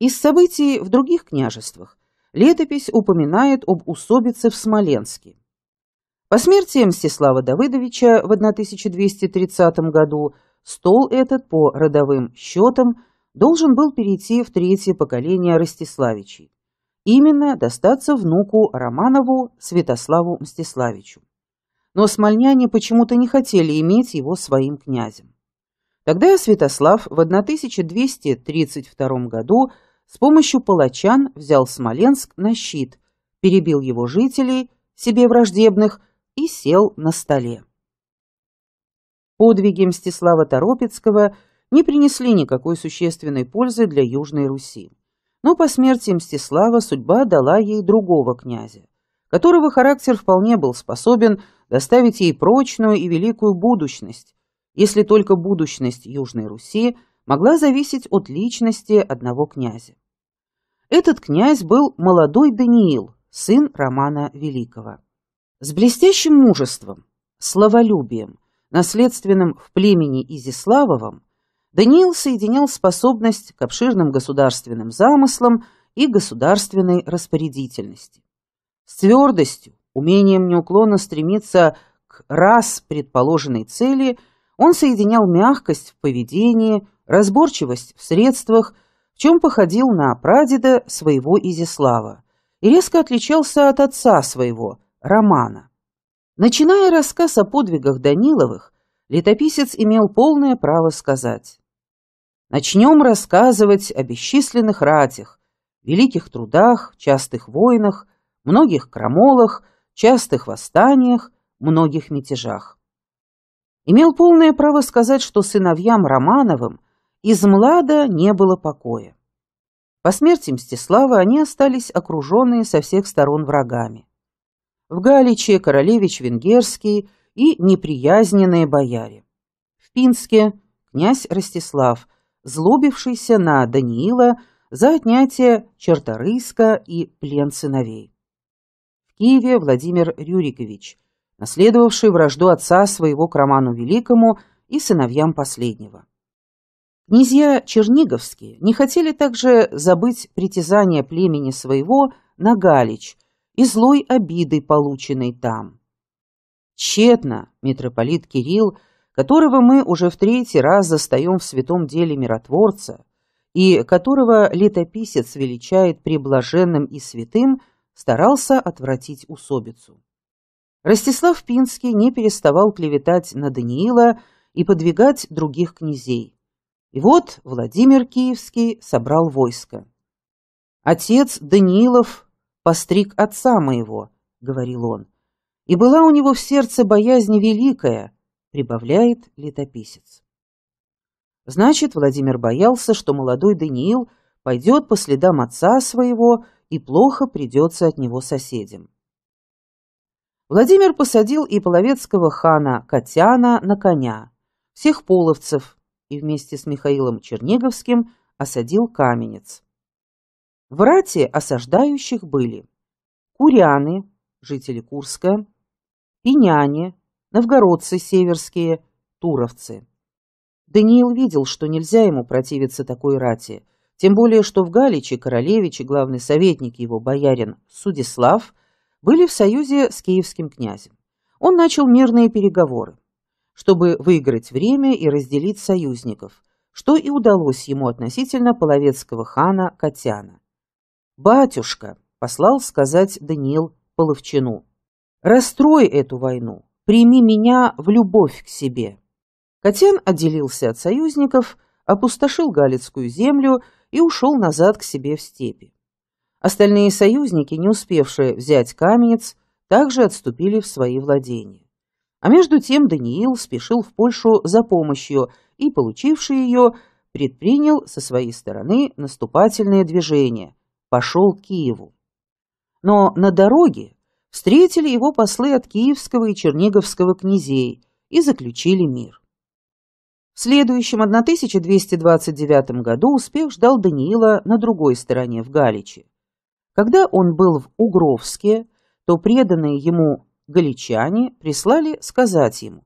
Из событий в других княжествах летопись упоминает об усобице в Смоленске. По смерти Мстислава Давыдовича в 1230 году стол этот по родовым счетам должен был перейти в третье поколение Ростиславичей. Именно достаться внуку Романову Святославу Мстиславичу. Но смольняне почему-то не хотели иметь его своим князем. Тогда Святослав в 1232 году с помощью палачан взял Смоленск на щит, перебил его жителей, себе враждебных, и сел на столе. Подвиги Мстислава Торопецкого не принесли никакой существенной пользы для Южной Руси. Но по смерти Мстислава судьба дала ей другого князя, которого характер вполне был способен доставить ей прочную и великую будущность, если только будущность Южной Руси могла зависеть от личности одного князя. Этот князь был молодой Даниил, сын Романа Великого. С блестящим мужеством, словолюбием, наследственным в племени Изиславовом, Даниил соединял способность к обширным государственным замыслам и государственной распорядительности. С твердостью, умением неуклонно стремиться к раз предположенной цели – он соединял мягкость в поведении, разборчивость в средствах, в чем походил на прадеда своего Изислава, и резко отличался от отца своего, Романа. Начиная рассказ о подвигах Даниловых, летописец имел полное право сказать. «Начнем рассказывать о бесчисленных ратях, великих трудах, частых войнах, многих крамолах, частых восстаниях, многих мятежах имел полное право сказать, что сыновьям Романовым из млада не было покоя. По смерти Мстислава они остались окруженные со всех сторон врагами. В Галиче королевич Венгерский и неприязненные бояре. В Пинске князь Ростислав, злобившийся на Даниила за отнятие Черторыска и плен сыновей. В Киеве Владимир Рюрикович – наследовавший вражду отца своего к Роману Великому и сыновьям последнего. Князья Черниговские не хотели также забыть притязания племени своего на Галич и злой обиды, полученной там. Тщетно митрополит Кирилл, которого мы уже в третий раз застаем в святом деле миротворца, и которого летописец величает преблаженным и святым, старался отвратить усобицу. Ростислав Пинский не переставал клеветать на Даниила и подвигать других князей. И вот Владимир Киевский собрал войско. «Отец Даниилов постриг отца моего», — говорил он, — «и была у него в сердце боязнь великая», — прибавляет летописец. Значит, Владимир боялся, что молодой Даниил пойдет по следам отца своего и плохо придется от него соседям. Владимир посадил и половецкого хана Котяна на коня, всех половцев и вместе с Михаилом Черниговским осадил каменец. В рате осаждающих были куряны, жители Курска, пиняне, новгородцы северские, туровцы. Даниил видел, что нельзя ему противиться такой рате, тем более, что в Галиче королевич и главный советник его боярин Судислав – были в союзе с киевским князем. Он начал мирные переговоры, чтобы выиграть время и разделить союзников, что и удалось ему относительно половецкого хана Катяна. «Батюшка», — послал сказать Даниил Половчину, — «расстрой эту войну, прими меня в любовь к себе». Катян отделился от союзников, опустошил Галицкую землю и ушел назад к себе в степи. Остальные союзники, не успевшие взять каменец, также отступили в свои владения. А между тем Даниил спешил в Польшу за помощью и, получивший ее, предпринял со своей стороны наступательное движение, пошел к Киеву. Но на дороге встретили его послы от Киевского и Черниговского князей и заключили мир. В следующем 1229 году успех ждал Даниила на другой стороне в Галиче. Когда он был в Угровске, то преданные ему галичане прислали сказать ему,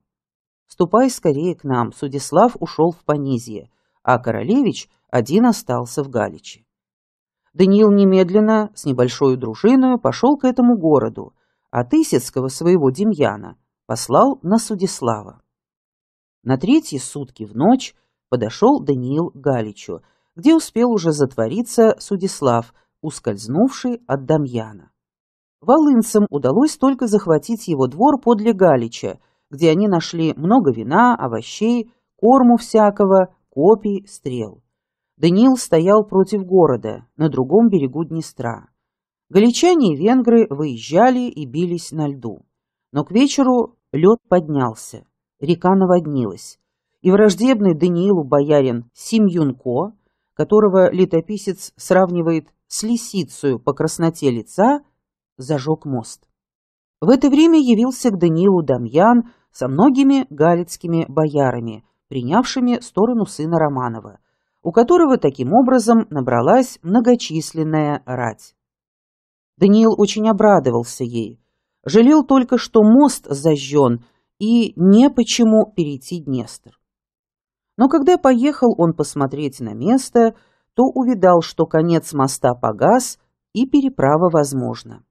«Ступай скорее к нам, Судислав ушел в Понизье, а королевич один остался в Галиче». Даниил немедленно с небольшой дружиною пошел к этому городу, а Тысяцкого своего Демьяна послал на Судислава. На третьи сутки в ночь подошел Даниил к Галичу, где успел уже затвориться Судислав, ускользнувший от Дамьяна. Волынцам удалось только захватить его двор подле Галича, где они нашли много вина, овощей, корму всякого, копий, стрел. Даниил стоял против города, на другом берегу Днестра. Галичане и венгры выезжали и бились на льду. Но к вечеру лед поднялся, река наводнилась, и враждебный Даниилу боярин Симюнко, которого летописец сравнивает с лисицею по красноте лица, зажег мост. В это время явился к Даниилу Дамьян со многими галицкими боярами, принявшими сторону сына Романова, у которого таким образом набралась многочисленная рать. Даниил очень обрадовался ей, жалел только, что мост зажжен и не почему перейти Днестр. Но когда поехал он посмотреть на место – то увидал, что конец моста погас и переправа возможна.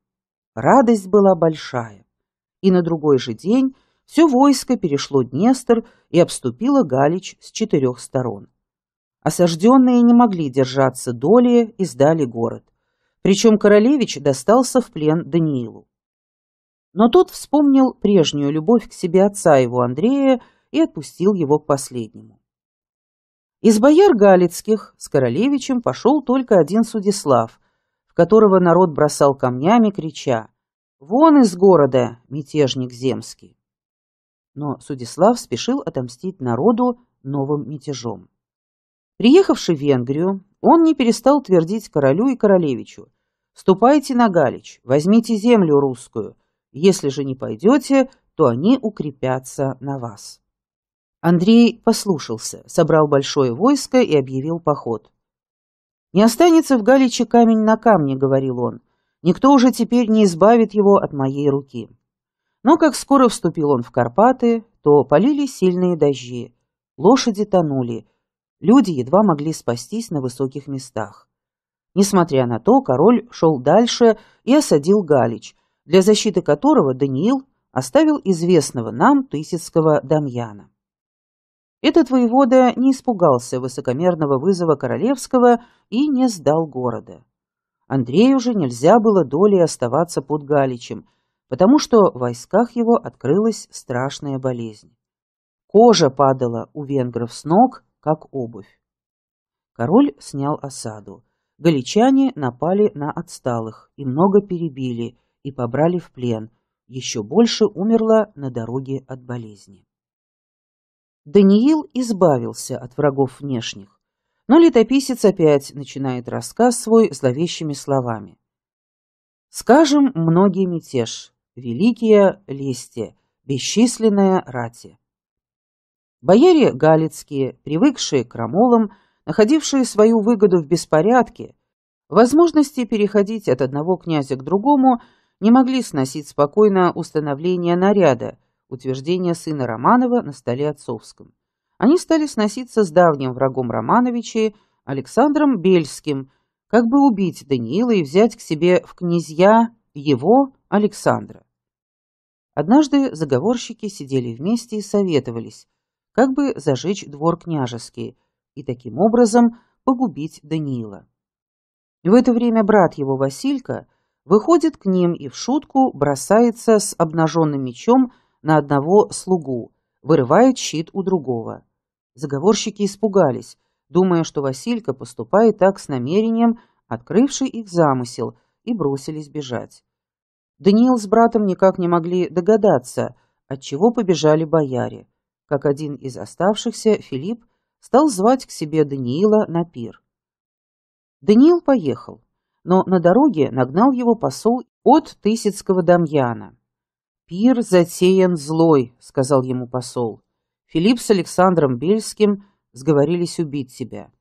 Радость была большая. И на другой же день все войско перешло Днестр и обступило Галич с четырех сторон. Осажденные не могли держаться долее и сдали город. Причем королевич достался в плен Даниилу. Но тот вспомнил прежнюю любовь к себе отца его Андрея и отпустил его к последнему. Из бояр Галицких с королевичем пошел только один Судислав, в которого народ бросал камнями, крича «Вон из города, мятежник земский!» Но Судислав спешил отомстить народу новым мятежом. Приехавший в Венгрию, он не перестал твердить королю и королевичу «Ступайте на Галич, возьмите землю русскую, если же не пойдете, то они укрепятся на вас». Андрей послушался, собрал большое войско и объявил поход. «Не останется в Галиче камень на камне», — говорил он. «Никто уже теперь не избавит его от моей руки». Но как скоро вступил он в Карпаты, то полили сильные дожди, лошади тонули, люди едва могли спастись на высоких местах. Несмотря на то, король шел дальше и осадил Галич, для защиты которого Даниил оставил известного нам Тысяцкого Дамьяна. Этот воевода не испугался высокомерного вызова Королевского и не сдал города. Андрею же нельзя было долей оставаться под Галичем, потому что в войсках его открылась страшная болезнь. Кожа падала у венгров с ног, как обувь. Король снял осаду. Галичане напали на отсталых и много перебили, и побрали в плен. Еще больше умерло на дороге от болезни. Даниил избавился от врагов внешних, но летописец опять начинает рассказ свой зловещими словами. «Скажем, многие мятеж, великие листья, бесчисленная рати». Бояре галицкие, привыкшие к рамолам, находившие свою выгоду в беспорядке, возможности переходить от одного князя к другому, не могли сносить спокойно установление наряда, утверждение сына Романова на столе отцовском. Они стали сноситься с давним врагом Романовичей Александром Бельским, как бы убить Даниила и взять к себе в князья его Александра. Однажды заговорщики сидели вместе и советовались, как бы зажечь двор княжеский и таким образом погубить Даниила. В это время брат его Василька выходит к ним и в шутку бросается с обнаженным мечом на одного слугу, вырывает щит у другого. Заговорщики испугались, думая, что Василька поступает так с намерением, открывший их замысел, и бросились бежать. Даниил с братом никак не могли догадаться, от чего побежали бояре. Как один из оставшихся, Филипп стал звать к себе Даниила на пир. Даниил поехал, но на дороге нагнал его посол от Тысяцкого Дамьяна. «Пир затеян злой», — сказал ему посол. «Филипп с Александром Бельским сговорились убить тебя».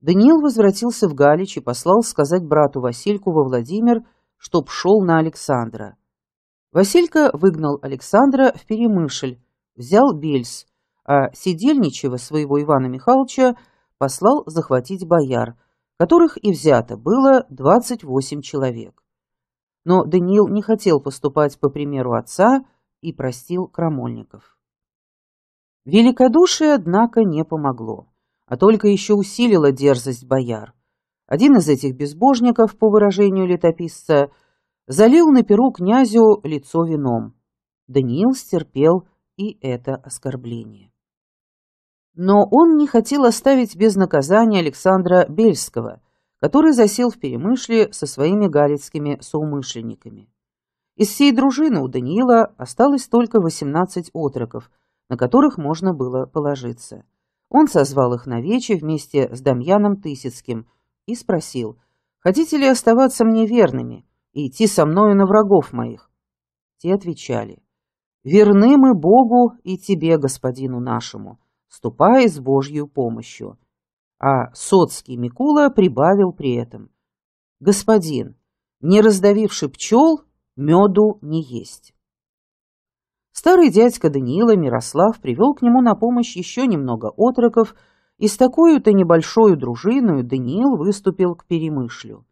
Даниил возвратился в Галич и послал сказать брату Васильку во Владимир, чтоб шел на Александра. Василька выгнал Александра в Перемышль, взял Бельс, а Сидельничего своего Ивана Михайловича послал захватить бояр, которых и взято было 28 человек но Даниил не хотел поступать по примеру отца и простил крамольников. Великодушие, однако, не помогло, а только еще усилило дерзость бояр. Один из этих безбожников, по выражению летописца, залил на перу князю лицо вином. Даниил стерпел и это оскорбление. Но он не хотел оставить без наказания Александра Бельского – который засел в Перемышле со своими галицкими соумышленниками. Из всей дружины у Даниила осталось только 18 отроков, на которых можно было положиться. Он созвал их на вече вместе с Дамьяном Тысяцким и спросил, «Хотите ли оставаться мне верными и идти со мною на врагов моих?» Те отвечали, «Верны мы Богу и тебе, господину нашему, ступая с Божью помощью» а соцкий Микула прибавил при этом. «Господин, не раздавивший пчел, меду не есть». Старый дядька Даниила Мирослав привел к нему на помощь еще немного отроков, и с такой-то небольшой дружиной Даниил выступил к Перемышлю.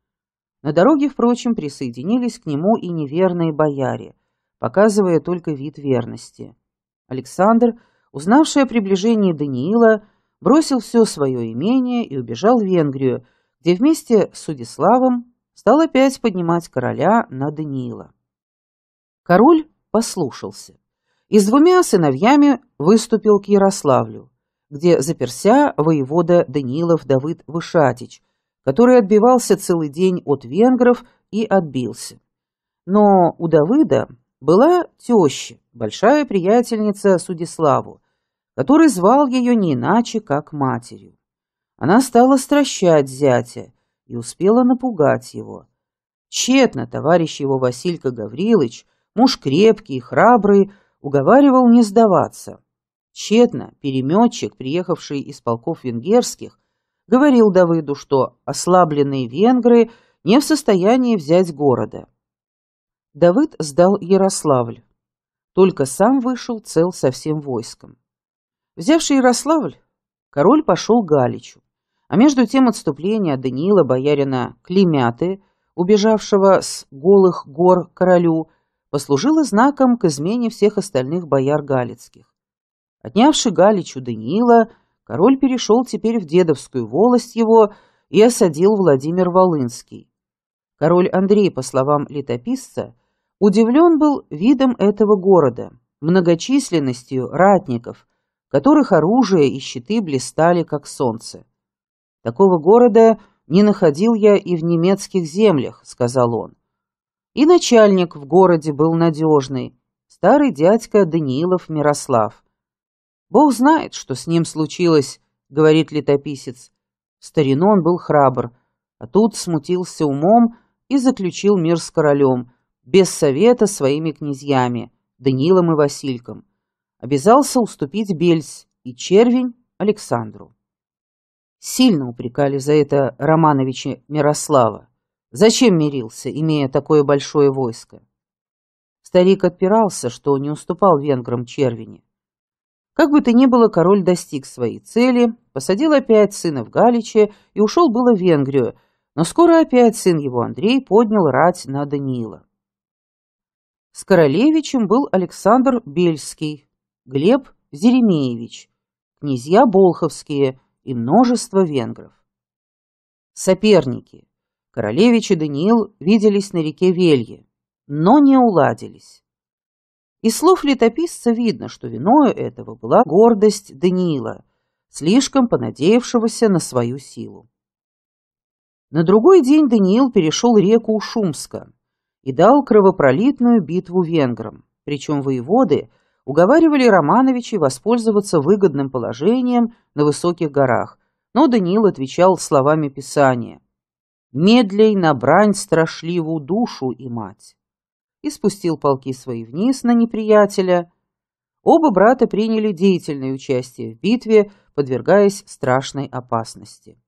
На дороге, впрочем, присоединились к нему и неверные бояре, показывая только вид верности. Александр, узнавший о приближении Даниила, бросил все свое имение и убежал в Венгрию, где вместе с Судиславом стал опять поднимать короля на Даниила. Король послушался и с двумя сыновьями выступил к Ярославлю, где заперся воевода Данилов Давыд Вышатич, который отбивался целый день от венгров и отбился. Но у Давыда была теща, большая приятельница Судиславу, который звал ее не иначе, как матерью. Она стала стращать зятя и успела напугать его. Тщетно товарищ его Василька Гаврилович, муж крепкий и храбрый, уговаривал не сдаваться. Тщетно переметчик, приехавший из полков венгерских, говорил Давыду, что ослабленные венгры не в состоянии взять города. Давыд сдал Ярославль, только сам вышел цел со всем войском. Взявший Ярославль, король пошел Галичу, а между тем отступление Даниила боярина Климяты, убежавшего с голых гор королю, послужило знаком к измене всех остальных бояр галицких. Отнявший Галичу Даниила, король перешел теперь в дедовскую волость его и осадил Владимир Волынский. Король Андрей, по словам летописца, удивлен был видом этого города, многочисленностью ратников, которых оружие и щиты блистали, как солнце. «Такого города не находил я и в немецких землях», — сказал он. И начальник в городе был надежный, старый дядька Даниилов Мирослав. «Бог знает, что с ним случилось», — говорит летописец. В старину он был храбр, а тут смутился умом и заключил мир с королем, без совета своими князьями, Данилом и Васильком обязался уступить Бельс и Червень Александру. Сильно упрекали за это Романовича Мирослава. Зачем мирился, имея такое большое войско? Старик отпирался, что не уступал венграм Червине. Как бы то ни было, король достиг своей цели, посадил опять сына в Галиче и ушел было в Венгрию, но скоро опять сын его Андрей поднял рать на Даниила. С королевичем был Александр Бельский, Глеб Зеремеевич, князья Болховские и множество венгров. Соперники. Королевич и Даниил виделись на реке Велье, но не уладились. Из слов летописца видно, что виною этого была гордость Даниила, слишком понадеявшегося на свою силу. На другой день Даниил перешел реку Ушумска и дал кровопролитную битву венграм, причем воеводы – уговаривали Романовичей воспользоваться выгодным положением на высоких горах, но Даниил отвечал словами Писания «Медлей на брань страшливу душу и мать» и спустил полки свои вниз на неприятеля. Оба брата приняли деятельное участие в битве, подвергаясь страшной опасности.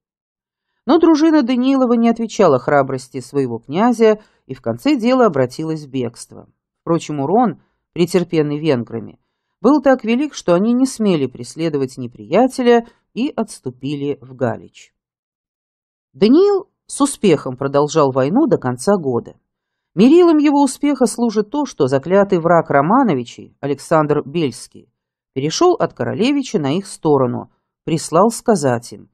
Но дружина Данилова не отвечала храбрости своего князя и в конце дела обратилась в бегство. Впрочем, урон – претерпенный венграми, был так велик, что они не смели преследовать неприятеля и отступили в Галич. Даниил с успехом продолжал войну до конца года. Мерилом его успеха служит то, что заклятый враг Романовичей, Александр Бельский, перешел от королевича на их сторону, прислал сказать им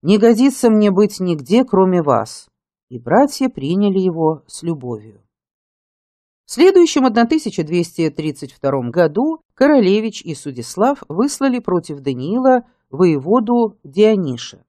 «Не годится мне быть нигде, кроме вас», и братья приняли его с любовью. В следующем 1232 году Королевич и Судислав выслали против Даниила воеводу Диониша.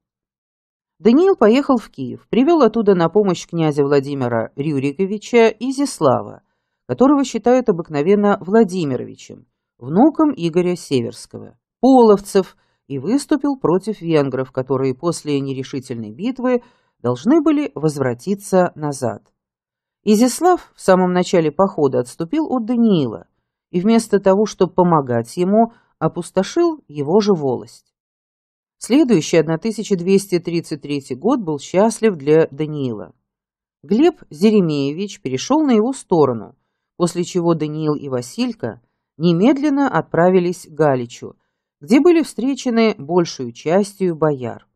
Даниил поехал в Киев, привел оттуда на помощь князя Владимира Рюриковича Изислава, которого считают обыкновенно Владимировичем, внуком Игоря Северского, половцев, и выступил против венгров, которые после нерешительной битвы должны были возвратиться назад. Изяслав в самом начале похода отступил от Даниила и вместо того, чтобы помогать ему, опустошил его же волость. Следующий 1233 год был счастлив для Даниила. Глеб Зеремеевич перешел на его сторону, после чего Даниил и Василька немедленно отправились к Галичу, где были встречены большую частью бояр.